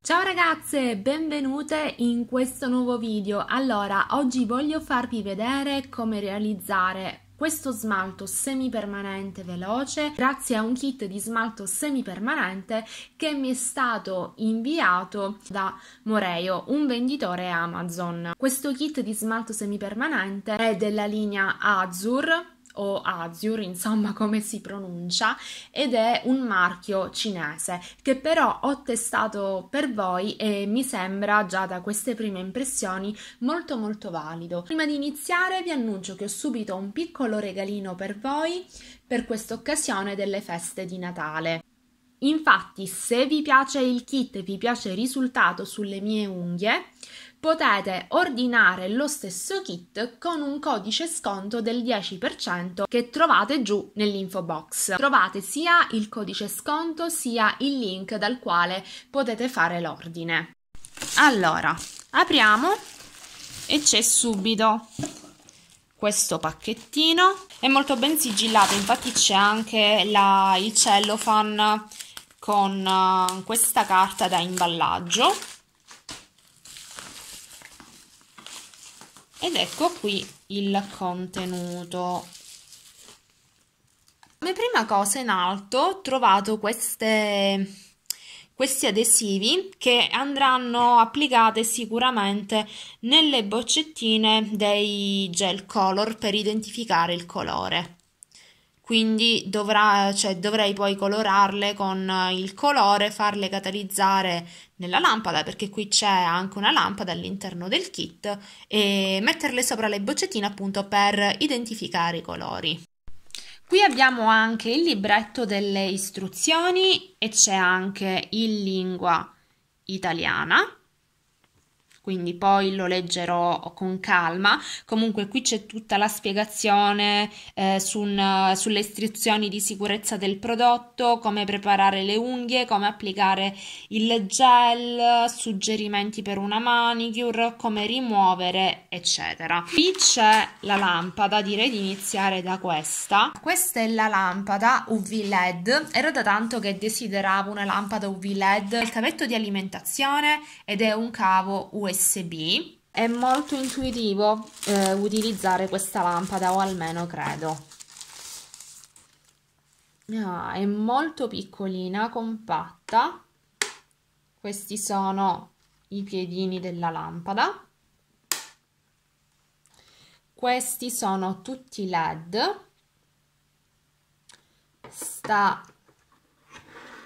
Ciao ragazze, benvenute in questo nuovo video. Allora, oggi voglio farvi vedere come realizzare questo smalto semipermanente veloce grazie a un kit di smalto semipermanente che mi è stato inviato da Moreo, un venditore Amazon. Questo kit di smalto semipermanente è della linea Azur, o Azure, insomma come si pronuncia, ed è un marchio cinese che però ho testato per voi e mi sembra già da queste prime impressioni molto molto valido. Prima di iniziare vi annuncio che ho subito un piccolo regalino per voi per questa occasione delle feste di Natale. Infatti, se vi piace il kit e vi piace il risultato sulle mie unghie, potete ordinare lo stesso kit con un codice sconto del 10% che trovate giù nell'info box. Trovate sia il codice sconto sia il link dal quale potete fare l'ordine. Allora, apriamo e c'è subito questo pacchettino. È molto ben sigillato, infatti c'è anche la, il cellophane con eh, questa carta da imballaggio ed ecco qui il contenuto come prima cosa in alto ho trovato queste, questi adesivi che andranno applicate sicuramente nelle boccettine dei gel color per identificare il colore quindi dovrà, cioè, dovrei poi colorarle con eh, il colore, farle catalizzare nella lampada perché qui c'è anche una lampada all'interno del kit e metterle sopra le boccettine appunto per identificare i colori. Qui abbiamo anche il libretto delle istruzioni e c'è anche in lingua italiana quindi poi lo leggerò con calma. Comunque qui c'è tutta la spiegazione eh, su un, sulle istruzioni di sicurezza del prodotto, come preparare le unghie, come applicare il gel, suggerimenti per una manicure, come rimuovere, eccetera. Qui c'è la lampada, direi di iniziare da questa. Questa è la lampada UV LED, era da tanto che desideravo una lampada UV LED, il cavetto di alimentazione ed è un cavo USB USB è molto intuitivo eh, utilizzare questa lampada o almeno credo ah, è molto piccolina compatta questi sono i piedini della lampada questi sono tutti led sta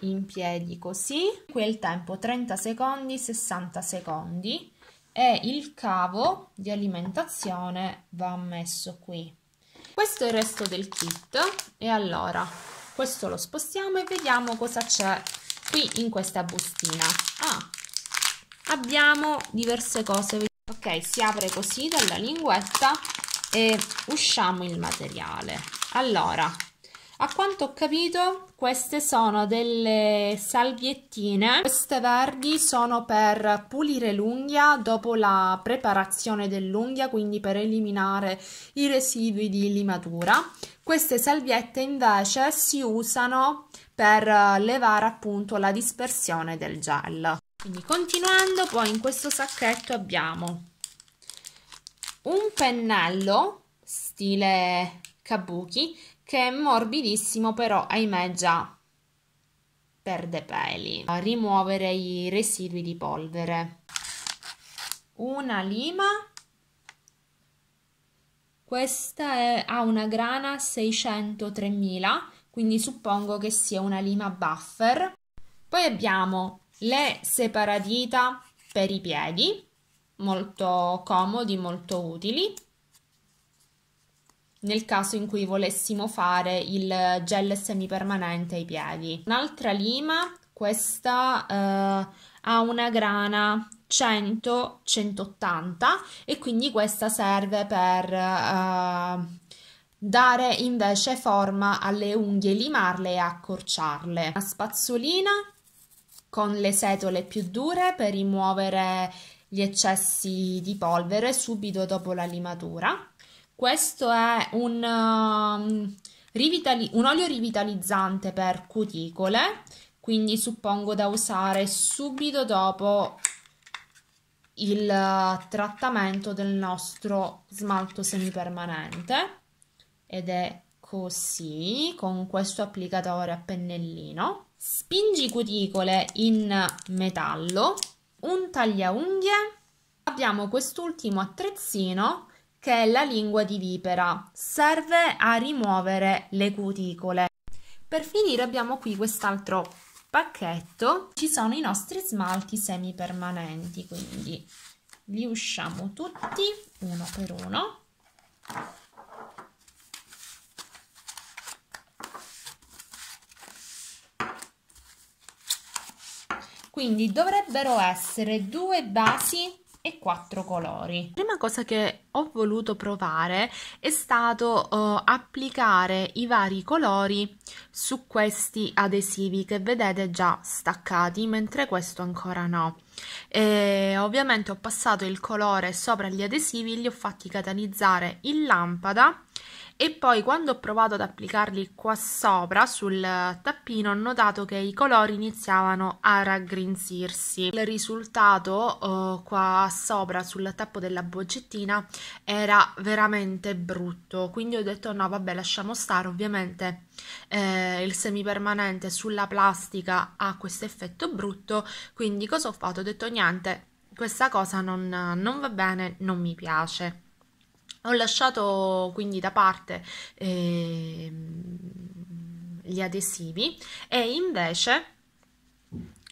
in piedi così qui il tempo 30 secondi 60 secondi e il cavo di alimentazione va messo qui. Questo è il resto del kit e allora questo lo spostiamo e vediamo cosa c'è qui in questa bustina. Ah, abbiamo diverse cose. Ok, si apre così dalla linguetta e usciamo il materiale. Allora, a quanto ho capito, queste sono delle salviettine. Queste verdi sono per pulire l'unghia dopo la preparazione dell'unghia, quindi per eliminare i residui di limatura. Queste salviette invece si usano per levare appunto la dispersione del gel. Quindi continuando, poi in questo sacchetto abbiamo un pennello stile kabuki che è morbidissimo, però ahimè già perde peli. A rimuovere i residui di polvere. Una lima. Questa è, ha una grana 603.000, quindi suppongo che sia una lima buffer. Poi abbiamo le separadita per i piedi, molto comodi, molto utili nel caso in cui volessimo fare il gel semipermanente ai piedi. Un'altra lima, questa eh, ha una grana 100-180 e quindi questa serve per eh, dare invece forma alle unghie, limarle e accorciarle. Una spazzolina con le setole più dure per rimuovere gli eccessi di polvere subito dopo la limatura questo è un, um, rivitali- un olio rivitalizzante per cuticole, quindi suppongo da usare subito dopo il trattamento del nostro smalto semipermanente ed è così con questo applicatore a pennellino spingi cuticole in metallo un taglia unghie abbiamo quest'ultimo attrezzino che è la lingua di vipera. Serve a rimuovere le cuticole. Per finire abbiamo qui quest'altro pacchetto. Ci sono i nostri smalti semipermanenti, quindi li usciamo tutti uno per uno. Quindi dovrebbero essere due basi e quattro colori. La prima cosa che ho voluto provare è stato uh, applicare i vari colori su questi adesivi che vedete già staccati, mentre questo ancora no. E ovviamente ho passato il colore sopra gli adesivi, li ho fatti catalizzare in lampada e poi quando ho provato ad applicarli qua sopra sul tappino ho notato che i colori iniziavano a raggrinzirsi. Il risultato eh, qua sopra sul tappo della boccettina era veramente brutto, quindi ho detto no vabbè lasciamo stare ovviamente eh, il semipermanente sulla plastica ha questo effetto brutto, quindi cosa ho fatto? Ho detto niente, questa cosa non, non va bene, non mi piace. Ho lasciato quindi da parte eh, gli adesivi e invece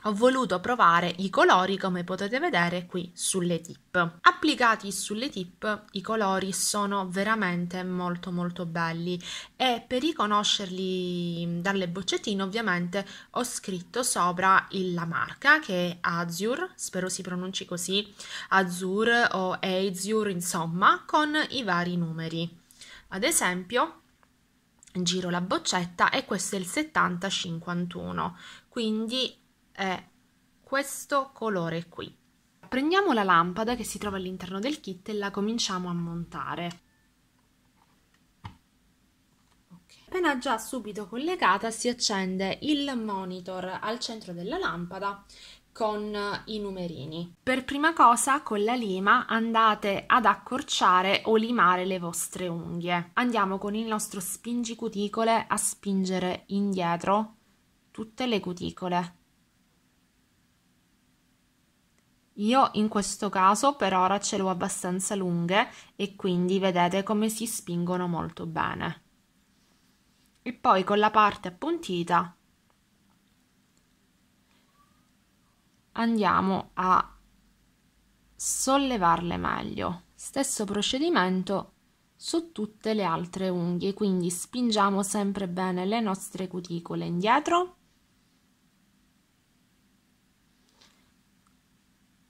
ho voluto provare i colori come potete vedere qui sulle tip. Applicati sulle tip i colori sono veramente molto molto belli e per riconoscerli dalle boccettine ovviamente ho scritto sopra la marca che è Azure, spero si pronunci così, Azure o Azure insomma con i vari numeri. Ad esempio giro la boccetta e questo è il 7051 quindi è questo colore qui. Prendiamo la lampada che si trova all'interno del kit e la cominciamo a montare. Appena già subito collegata si accende il monitor al centro della lampada con i numerini. Per prima cosa con la lima andate ad accorciare o limare le vostre unghie. Andiamo con il nostro spingicuticole a spingere indietro tutte le cuticole Io in questo caso per ora ce l'ho abbastanza lunghe e quindi vedete come si spingono molto bene. E poi con la parte appuntita andiamo a sollevarle meglio. Stesso procedimento su tutte le altre unghie, quindi spingiamo sempre bene le nostre cuticole indietro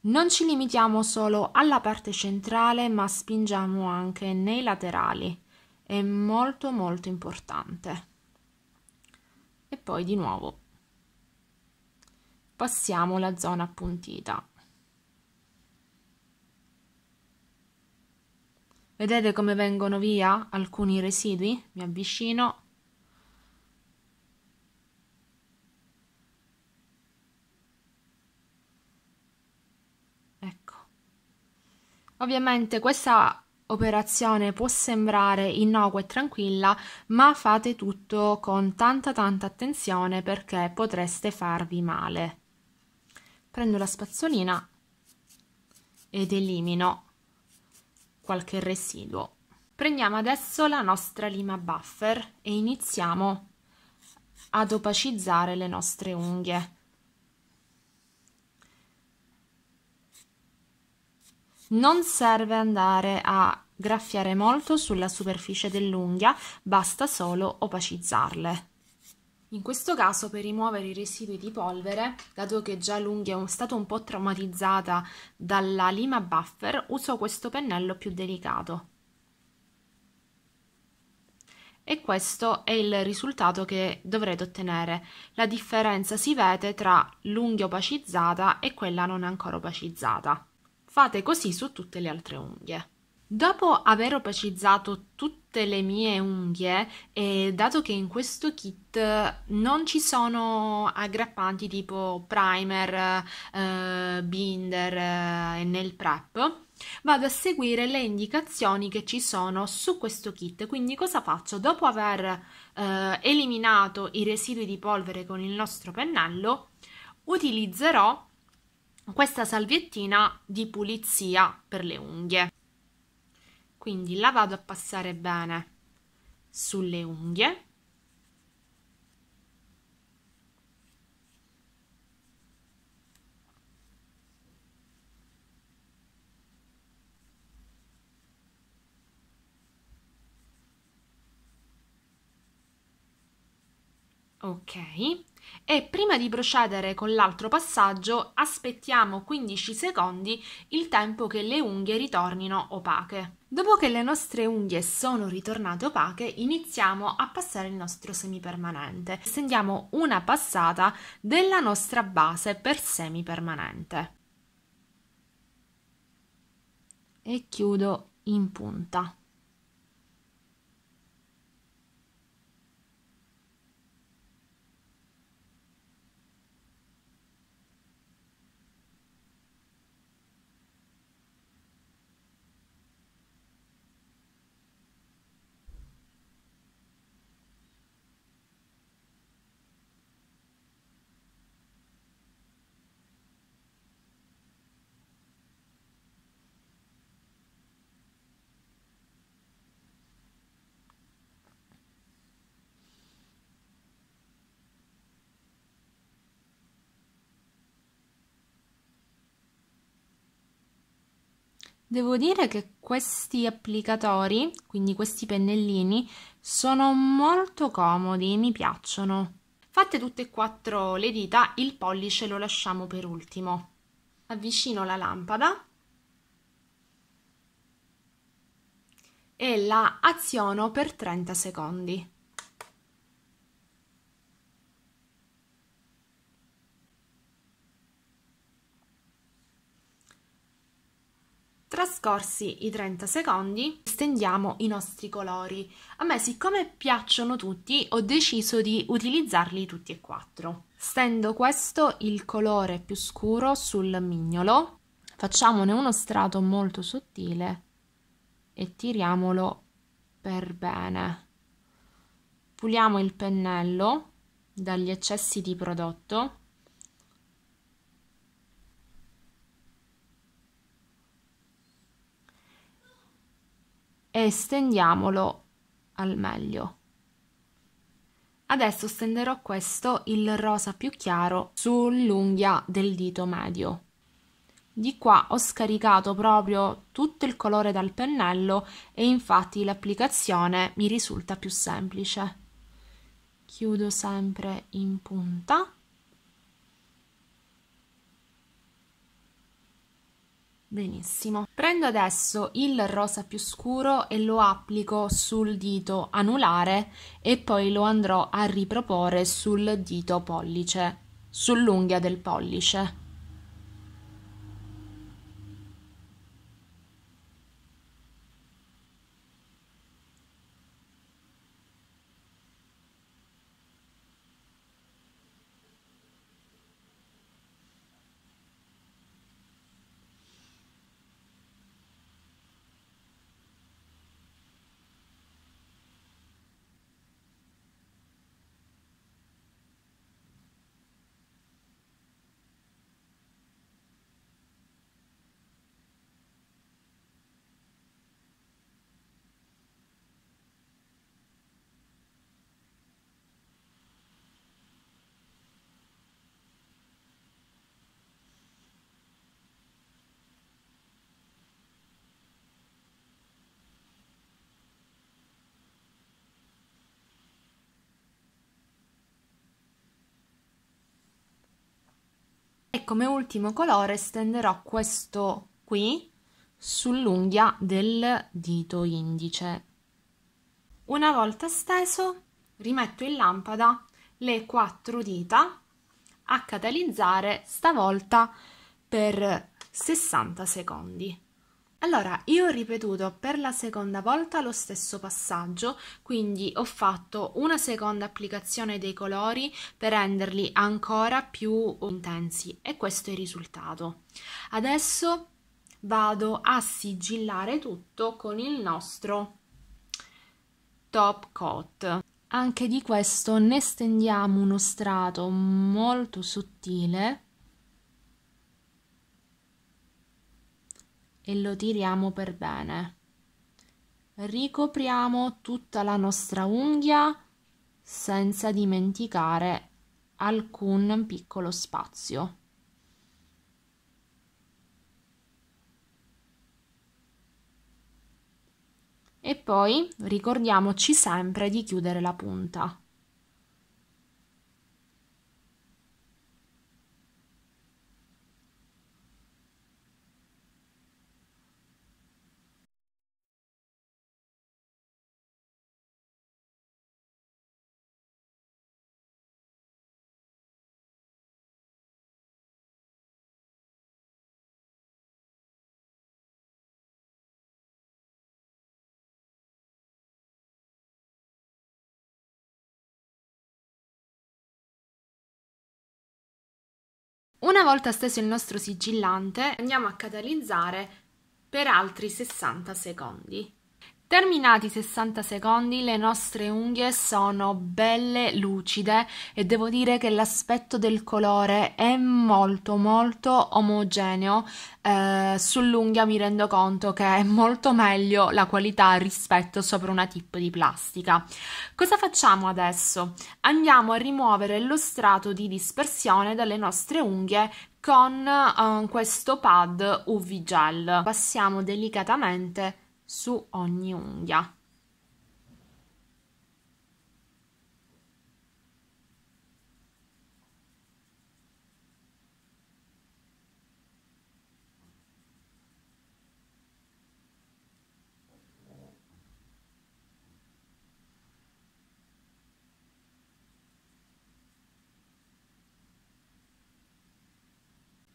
Non ci limitiamo solo alla parte centrale, ma spingiamo anche nei laterali. È molto molto importante. E poi di nuovo passiamo la zona appuntita. Vedete come vengono via alcuni residui? Mi avvicino Ovviamente questa operazione può sembrare innocua e tranquilla, ma fate tutto con tanta tanta attenzione perché potreste farvi male. Prendo la spazzolina ed elimino qualche residuo. Prendiamo adesso la nostra lima buffer e iniziamo ad opacizzare le nostre unghie. Non serve andare a graffiare molto sulla superficie dell'unghia, basta solo opacizzarle. In questo caso per rimuovere i residui di polvere, dato che già l'unghia è stata un po' traumatizzata dalla lima buffer, uso questo pennello più delicato. E questo è il risultato che dovrete ottenere. La differenza si vede tra l'unghia opacizzata e quella non ancora opacizzata. Fate così su tutte le altre unghie. Dopo aver opacizzato tutte le mie unghie e dato che in questo kit non ci sono aggrappanti tipo primer, eh, binder eh, e eh, nail prep, vado a seguire le indicazioni che ci sono su questo kit. Quindi cosa faccio? Dopo aver eh, eliminato i residui di polvere con il nostro pennello, utilizzerò questa salviettina di pulizia per le unghie. Quindi la vado a passare bene sulle unghie Ok, e prima di procedere con l'altro passaggio aspettiamo 15 secondi il tempo che le unghie ritornino opache. Dopo che le nostre unghie sono ritornate opache iniziamo a passare il nostro semipermanente. Stendiamo una passata della nostra base per semipermanente. E chiudo in punta. Devo dire che questi applicatori, quindi questi pennellini, sono molto comodi, mi piacciono. Fatte tutte e quattro le dita, il pollice lo lasciamo per ultimo. Avvicino la lampada e la aziono per 30 secondi. Trascorsi i 30 secondi, stendiamo i nostri colori. A me, siccome piacciono tutti, ho deciso di utilizzarli tutti e quattro. Stendo questo, il colore più scuro, sul mignolo, facciamone uno strato molto sottile e tiriamolo per bene. Puliamo il pennello dagli eccessi di prodotto e estendiamolo al meglio. Adesso stenderò questo, il rosa più chiaro, sull'unghia del dito medio. Di qua ho scaricato proprio tutto il colore dal pennello e infatti l'applicazione mi risulta più semplice. Chiudo sempre in punta Benissimo. Prendo adesso il rosa più scuro e lo applico sul dito anulare e poi lo andrò a riproporre sul dito pollice, sull'unghia del pollice. E come ultimo colore stenderò questo qui sull'unghia del dito indice. Una volta steso rimetto in lampada le quattro dita a catalizzare stavolta per 60 secondi. Allora, io ho ripetuto per la seconda volta lo stesso passaggio, quindi ho fatto una seconda applicazione dei colori per renderli ancora più intensi e questo è il risultato. Adesso vado a sigillare tutto con il nostro top coat. Anche di questo ne stendiamo uno strato molto sottile e lo tiriamo per bene. Ricopriamo tutta la nostra unghia senza dimenticare alcun piccolo spazio. E poi ricordiamoci sempre di chiudere la punta. Una volta steso il nostro sigillante andiamo a catalizzare per altri 60 secondi. Terminati i 60 secondi le nostre unghie sono belle, lucide e devo dire che l'aspetto del colore è molto molto omogeneo, eh, sull'unghia mi rendo conto che è molto meglio la qualità rispetto sopra una tip di plastica. Cosa facciamo adesso? Andiamo a rimuovere lo strato di dispersione dalle nostre unghie con eh, questo pad UV gel, passiamo delicatamente su ogni unghia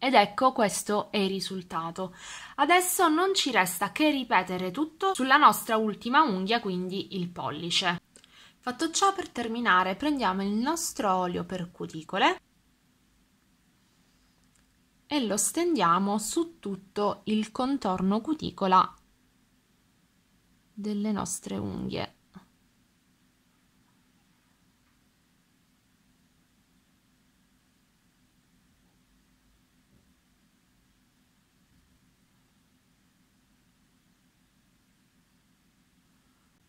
Ed ecco questo è il risultato. Adesso non ci resta che ripetere tutto sulla nostra ultima unghia, quindi il pollice. Fatto ciò, per terminare prendiamo il nostro olio per cuticole e lo stendiamo su tutto il contorno cuticola delle nostre unghie.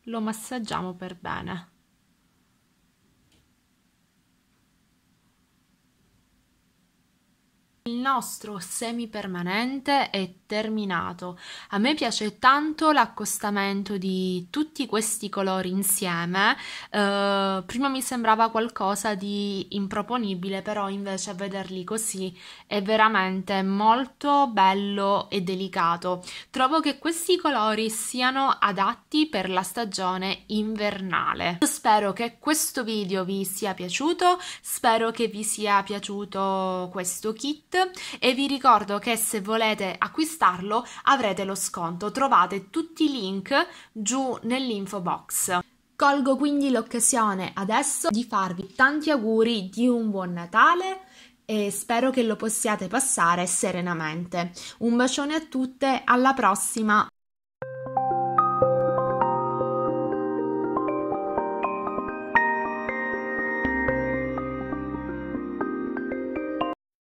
lo massaggiamo per bene. Il nostro semi permanente è terminato. A me piace tanto l'accostamento di tutti questi colori insieme. Eh, prima mi sembrava qualcosa di improponibile, però invece a vederli così è veramente molto bello e delicato. Trovo che questi colori siano adatti per la stagione invernale. Spero che questo video vi sia piaciuto, spero che vi sia piaciuto questo kit e vi ricordo che se volete acquistarlo avrete lo sconto, trovate tutti i link giù nell'info box. Colgo quindi l'occasione adesso di farvi tanti auguri di un buon Natale e spero che lo possiate passare serenamente. Un bacione a tutte, alla prossima!